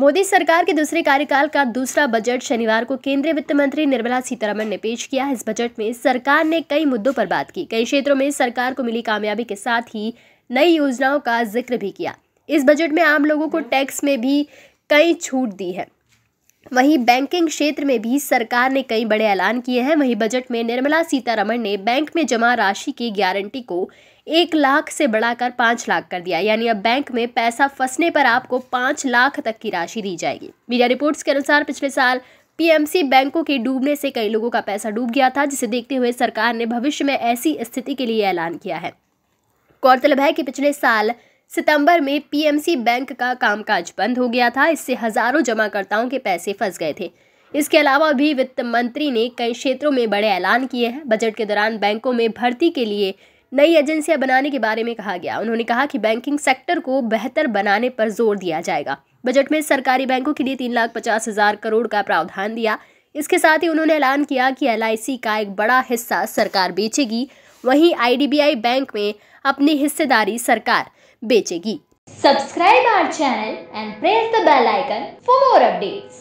मोदी सरकार के दूसरे कार्यकाल का दूसरा बजट शनिवार को केंद्रीय वित्त मंत्री निर्मला सीतारमण ने पेश किया इस बजट में सरकार ने कई मुद्दों पर बात की कई क्षेत्रों में सरकार को मिली कामयाबी के साथ ही नई योजनाओं का जिक्र भी किया इस बजट में आम लोगों को टैक्स में भी कई छूट दी है वहीं बैंकिंग क्षेत्र में भी सरकार ने कई बड़े ऐलान किए हैं वहीं बजट में निर्मला सीतारमण ने बैंक में जमा राशि की गारंटी को एक लाख से बढ़ाकर पाँच लाख कर दिया यानी अब बैंक में पैसा फंसने पर आपको पाँच लाख तक की राशि दी जाएगी मीडिया रिपोर्ट्स के अनुसार पिछले साल पीएमसी बैंकों के डूबने से कई लोगों का पैसा डूब गया था जिसे देखते हुए सरकार ने भविष्य में ऐसी स्थिति के लिए ऐलान किया है गौरतलब है कि पिछले साल सितंबर में पीएमसी बैंक का कामकाज बंद हो गया था इससे हजारों जमाकर्ताओं के पैसे फंस गए थे इसके अलावा भी वित्त मंत्री ने कई क्षेत्रों में बड़े ऐलान किए हैं बजट के दौरान बैंकों में भर्ती के लिए नई एजेंसियां बनाने के बारे में कहा गया उन्होंने कहा कि बैंकिंग सेक्टर को बेहतर बनाने पर जोर दिया जाएगा बजट में सरकारी बैंकों के लिए तीन लाख पचास हजार करोड़ का प्रावधान दिया इसके साथ ही उन्होंने ऐलान किया कि एल का एक बड़ा हिस्सा सरकार बेचेगी वहीं आई बैंक में अपनी हिस्सेदारी सरकार बेचेगी subscribe our channel and press the bell icon for more updates